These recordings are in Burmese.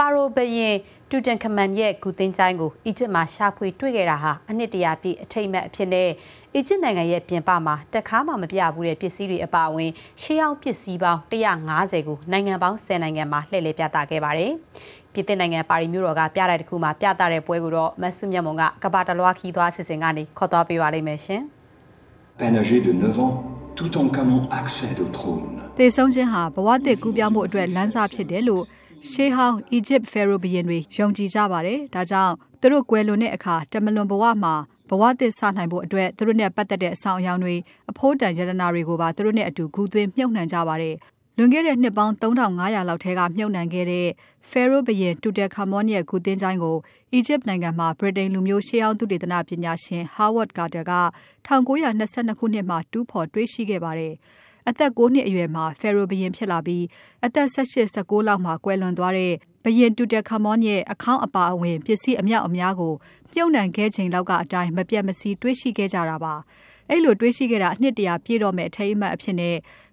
ဖာရိုဘရင်တူတန်ခမန်ရဲ့ဂူသင်းချိုင်းကိုအီဂျစ်မှာရှာဖွေတွေ့ခဲ့တာဟာအနှစ်တရာပြည့်အထိတ်မဲ့အဖြစ်နဲ့အီဂျစ်နိုင်ငံရဲ့ပြင်ပမှာတခါမှမပြဘူးတဲ့ပစ္စည်းတွေအပါအဝင်ရှေးအောင်ပစ္စည်းပေါင်း150ကိုနိုင်ငံပေါင်း10နိုင်ငံမှာလှည့်လည်ပြသခဲ့ပါတယ်။ပြည်သစ်နိုင်ငံပါရီမြို့တော်ကပြတိုက်တစ်ခုမှာပြသတဲ့ပွဲကိုတော့မဆုမြတ်မုံကကဘာတလွားခီးသွားအစီအစဉ်ကနေခေါ်သွားပေးပါလိမ့်မယ်ရှင်။ Peine âgée de 9 ans tout en canon accède au trône တေဆုံးခြင်းဟာဘဝတစ်ကူးပြောင်းမှုအတွက်လမ်းစာဖြစ်တယ်လို့ရှေးဟောင်းအီဂျစ်ဖေရိုဘုရင်တွေယုံကြည်ကြပါတယ်။ဒါကြောင့်သူတို့ကွယ်လွန်တဲ့အခါတမလွန်ဘဝမှာဘဝသစ်ဆနိုင်ဖို့အတွက်သူတို့နဲ့ပတ်သက်တဲ့အဆောင်အယောင်တွေအဖို့တန်ယတနာတွေကိုပါသူတို့နဲ့အတူဂူသွင်းမြှုပ်နှံကြပါတယ်။လွန်ခဲ့တဲ့နှစ်ပေါင်း3500လောက်ထဲကမြှုပ်နှံခဲ့တဲ့ Pharaoh ဘုရင် Tutankhamun ရဲ့ဂူသင်းချိုင်းကို Egypt နိုင်ငံမှာ Britain လူမျိုးရှေးဟောင်းသုတေသနပညာရှင် Howard Carter က1922ခုနှစ်မှာတူးဖော်တွေ့ရှိခဲ့ပါတယ်။အသက်၉နှစ်အရွယ်မှာဖယ်ရိုဘုရင် ဖြစ်လာပြီးအသက်၁၈၊၁၉လောက်မှာကွယ်လွန်သွားတဲ့ဘုရင် Tutankhamun ရဲ့အခေါင်းအပါအဝင်ပစ္စည်းအမြောက်အများကိုမြှုပ်နှံခဲ့ချိန်လောက်ကအတိုင်းမပျက်မစီးတွေ့ရှိခဲ့ကြတာပါ။အဲဒီလိုတွေ့ရှိခဲ့တာအနှစ်၁၀၀ပြည့်တော့မယ့်အထိမ်းအမှတ်အဖြစ်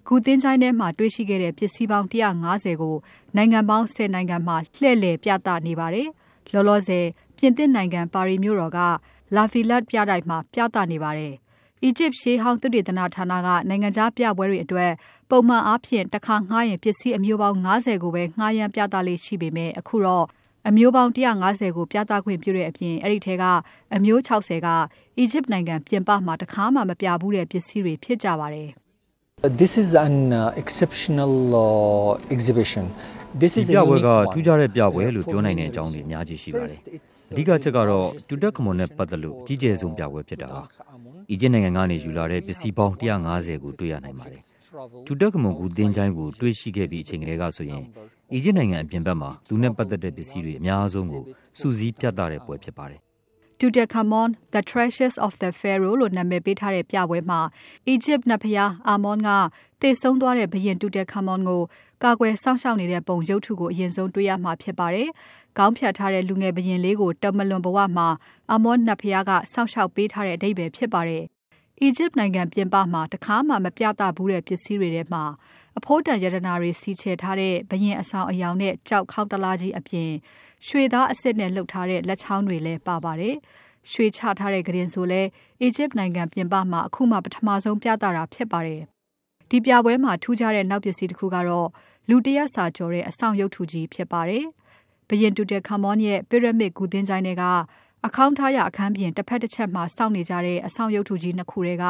ဂူသင်္ချိုင်းထဲမှာတွေ့ရှိခဲ့တဲ့ပစ္စည်းပေါင်း၁၅၀ကိုနိုင်ငံပေါင်း၁၀နိုင်ငံမှာလှည့်လည်ပြသနေပါတယ်။လောလောဆယ်ပြင်သစ်နိုင်ငံပါရီမြို့တော်က La Villette ပြတိုက်မှာပြသနေပါတယ်အီဂျစ်ရှေးဟောင်းသုတေသနဌာနကနိုင်ငံခြားပြပွဲတွေအတွက်ပုံမှန်အားဖြင့်တခါငှားရင်ပစ္စည်းအမျိုးပေါင်း၅၀ကိုပဲငှားရမ်းပြသလေ့ရှိပေမဲ့အခုတော့အမျိုးပေါင်း၁၅၀ကိုပြသခွင့်ပြုတဲ့အပြင်အဲဒီထဲကအမျိုး၆၀ကအီဂျစ်နိုင်ငံ ပြင်ပမှာတခါမှမပြဖူးတဲ့ပစ္စည်းတွေဖြစ်ကြပါတယ်။ This is an exceptional exhibition. ဒီပြပွဲကထူးခြားတဲ့ပြပွဲလို့ပြောနိုင်တဲ့အကြောင်းတွေအများကြီးရှိပါတယ်။အဓိကချက်ကတော့တူတက်ခမွန်နဲ့ပတ်သက်လို့အကြီးကျယ်ဆုံးပြပွဲဖြစ်တာပါ။အီဂျစ်နိုင်ငံကနေယူလာတဲ့ပစ္စည်းပေါင်း150ကိုတွေ့ရနိုင်ပါတယ်။ဒူတက်ကမွန်ကူသင်ချိုင်းကိုတွေ့ရှိခဲ့ပြီးအချိန်ကလေးကဆိုရင်အီဂျစ်နိုင်ငံအပြင်ဘက်မှာသူနဲ့ပတ်သက်တဲ့ပစ္စည်းတွေအများဆုံးကိုစုစည်းပြသတဲ့ပွဲဖြစ်ပါတယ် Tutankhamun: The Treasures of the Pharaoh လို့နာမည်ပေးထားတဲ့ပြပွဲမှာအီဂျစ်နတ်ဘုရား Amon ကသေဆုံးသွားတဲ့ဘုရင် Tutankhamun ကိုကာကွယ်စောင့်ရှောက်နေတဲ့ပုံရုပ်တုကိုအရင်ဆုံးတွေ့ရမှာဖြစ်ပါတယ်။ခေါင်းဖြတ်ထားတဲ့လူငယ်ဘုရင်လေးကိုတမလွန်ဘဝမှာ Amon နတ်ဘုရားကစောင့်ရှောက်ပေးထားတဲ့အဓိပ္ပါယ်ဖြစ်ပါတယ်အီဂျစ်နိုင်ငံပြင်ပမှာတခါမှမပြသဘူးတဲ့ပစ္စည်းတွေထဲမှာအဖိုးတန်ရတနာတွေစီချဲထားတဲ့ဘရင်အဆောင်အယောင်နဲ့ကြောက်ခေါက်တလားကြီးအပြင်ရွှေသားအစ်စ်နဲ့လှုပ်ထားတဲ့လက်ချောင်းတွေလည်းပါပါတယ်။ရွှေချထားတဲ့ဂရင်ဆိုလဲအီဂျစ်နိုင်ငံပြင်ပမှာအခုမှပထမဆုံးပြသတာဖြစ်ပါတယ်။ဒီပြပွဲမှာထူးခြားတဲ့နောက်ပစ္စည်းတစ်ခုကတော့လူတရက်စာကျော်တဲ့အဆောင်ရုပ်ထုကြီးဖြစ်ပါတယ်။ဘရင်တူတက်ခမွန်ရဲ့ pyramid ဂူသင်းကျိုင်းတွေကအခေါင်းထားရအခန်းပြင်တစ်ဖက်တစ်ချက်မှာစောင့်နေကြတဲ့အဆောင်ရုပ်ထုကြီးနှစ်ခုတည်းက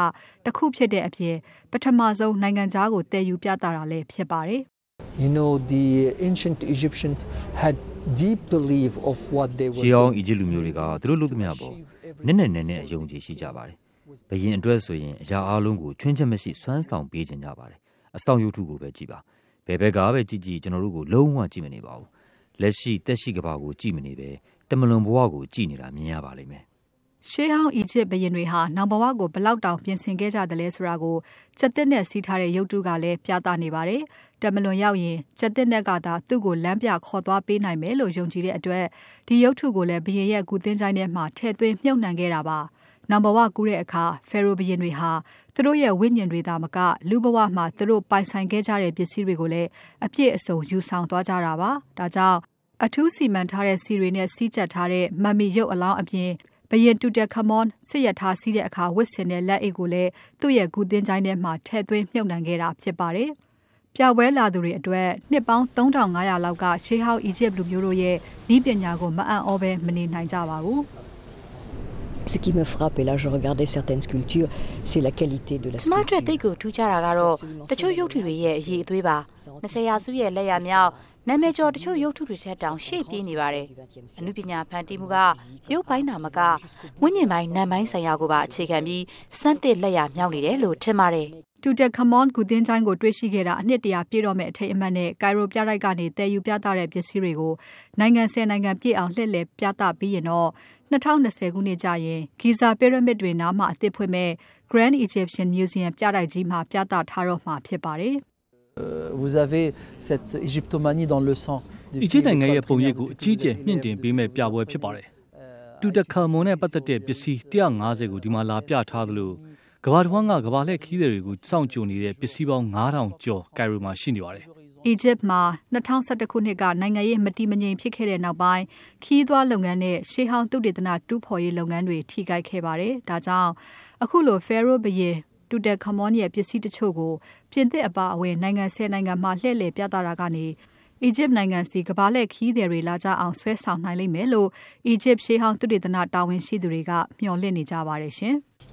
တစ်ခုဖြစ်တဲ့အပြင်ပထမဆုံးနိုင်ငံသားကိုတည်ယူပြသတာလည်းဖြစ်ပါတယ် You know the ancient Egyptians had deep belief of what they were ရှေးအောင်အီဂျစ်လူမျိုးတွေကသူတို့လူသမျှပေါ်နက်နက်နဲနဲအယုံကြည်ရှိကြပါတယ်။ဘယင်အတွက်ဆိုရင်အရာအလုံးကိုချွင်းချက်မရှိစွမ်းဆောင်ပေးခြင်းကြပါတယ်။အဆောင်ရုပ်ထုကိုပဲကြည်ပါ။ဘယ်ဘက်ကပဲကြည်ကြည်ကျွန်တော်တို့ကိုလုံးဝကြည်မနေပါဘူးလက်ရှိတက်ရှိကဘာကိုကြည့်မနေပဲတမလွန်ဘဝကိုကြည့်နေတာမြင်ရပါလိမ့်မယ်။ရှေးဟောင်းအီဂျစ်ဘုရင်တွေဟာနောင်ဘဝကိုဘလောက်တောင်ပြင်ဆင်ခဲ့ကြတယ်လဲဆိုတာကိုချက်တက်နဲ့စီးထားတဲ့ရုပ်တုကလည်းပြသနေပါတယ်။တမလွန်ရောက်ရင်ချက်တက်နဲ့ကသာသူ့ကိုလမ်းပြခေါ်သွားပေးနိုင်မယ်လို့ယုံကြည်တဲ့အတွက်ဒီရုပ်ထုကိုလည်းဘုရင်ရဲ့ကုသင်းချိုင်းထဲမှာထည့်သွင်းမြှုပ်နှံခဲ့တာပါ။နောင်ဘဝကူးတဲ့အခါဖေရိုဘရင်တွေဟာသူတို့ရဲ့ဝိညာဉ်တွေသာမကလူဘဝမှာသူတို့ပိုင်ဆိုင်ခဲ့ကြတဲ့ပစ္စည်းတွေကိုလည်းအပြည့်အစုံယူဆောင်သွားကြတာပါ။ဒါကြောင့်အထူးစီမံထားတဲ့စီတွေနဲ့စီးကြပ်ထားတဲ့မမီရုပ်အလောင်းအပြင်ဘယင်တူတက်ခမွန်စစ်ရထားစီးတဲ့အခါဝစ်ဆင်တဲ့လက်အိတ်ကိုလည်းသူ့ရဲ့ဂူတင်ချိုင်းထဲမှာထည့်သွင်းမြှုပ်နှံခဲ့တာဖြစ်ပါတယ်။ပြပွဲလာသူတွေအတွက်နှစ်ပေါင်း3500လောက်ကရှေးဟောင်းအီဂျစ်လူမျိုးတို့ရဲ့ဤပညာကိုမအံ့ဩဘဲမနေနိုင်ကြပါဘူး။ Ce qui me frappe, et là je regardais certaines sculptures, c'est la qualité de la sculpture. ကျမတို့တိတ်ကိုထူးခြားတာကတော့တချို့ရုပ်ထုတွေရဲ့အရေးအသွေးပါ20ရာစုရဲ့လက်ရမြောက်နာမည်ကျော်တချို့ရုပ်ထုတွေထက်တောင်ရှေ့ပြေးနေပါတယ်။အမှုပညာဖန်တီးမှုကရုပ်ပိုင်းသာမကဝိညာဉ်ပိုင်းနာမ်ပိုင်းဆိုင်ရာကိုပါအခြေခံပြီးစမ်းသစ်လက်ရမြောက်နေတယ်လို့ထင်ပါတယ်။တူတက်ခမွန်ဂူသင်းချိုင်းကိုတွေ့ရှိခဲ့တာအနှစ်တရာပြည့်တော့မဲ့အထိတ်အမှတ်နဲ့ကိုင်ရိုပြတိုက်ကနေတည်ယူပြသတဲ့ပစ္စည်းတွေကိုနိုင်ငံဆယ်နိုင်ငံပြည့်အောင်လှည့်လည်ပြသပြီးရင်တော့၂၀၂၀ခုနှစ်ကျရင် Giza Pyramid တွေနားမှာအသစ်ဖွင့်မယ့် Grand Egyptian Museum ပြတိုက်ကြီးမှာပြသထားတော့မှာဖြစ်ပါတယ်။ vous avez cette égyptomanie dans le sang အီဂျစ်နိုင်ငံရဲ့ပုံရိပ်ကိုအကြီးအကျယ်မြင့်တင်ပေးမဲ့ပြပွဲဖြစ်ပါတယ်။တူတခါမွန်နဲ့ပတ်သက်တဲ့ပစ္စည်း150ကိုဒီမှာလာပြထားသလိုကမ္ဘာတစ်ဝန်းကကမ္ဘာလှည့်ခီးသည်တွေကိုစောင့်ကြိုနေတဲ့ပစ္စည်းပေါင်း9000ကျော်ကိုင်ရိုမှာရှိနေပါတယ်အီဂျစ်မှာ2011ခုနှစ်ကနိုင်ငံရေးမတည်မငြိမ်ဖြစ်ခဲ့တဲ့နောက်ပိုင်းခီးသွွားလုပ်ငန်းနဲ့ရှေးဟောင်းသုတေသနတူးဖော်ရေးလုပ်ငန်းတွေထိခိုက်ခဲ့ပါတယ်။ဒါကြောင့်အခုလို Pharaoh ဘရင်တူတက်ခမွန်ရဲ့ပစ္စည်းတချို့ကိုပြင်သစ်အပါအဝင်နိုင်ငံ၁၀နိုင်ငံမှလှည့်လည်ပြသတာကနေအီဂျစ်နိုင်ငံစီကဘာလက်ခီးသည်တွေလာကြအောင်ဆွဲဆောင်နိုင်လိမ့်မယ်လို့အီဂျစ်ရှေးဟောင်းသုတေသနတာဝန်ရှိသူတွေကမျှော်လင့်နေကြပါတယ်ရှင်။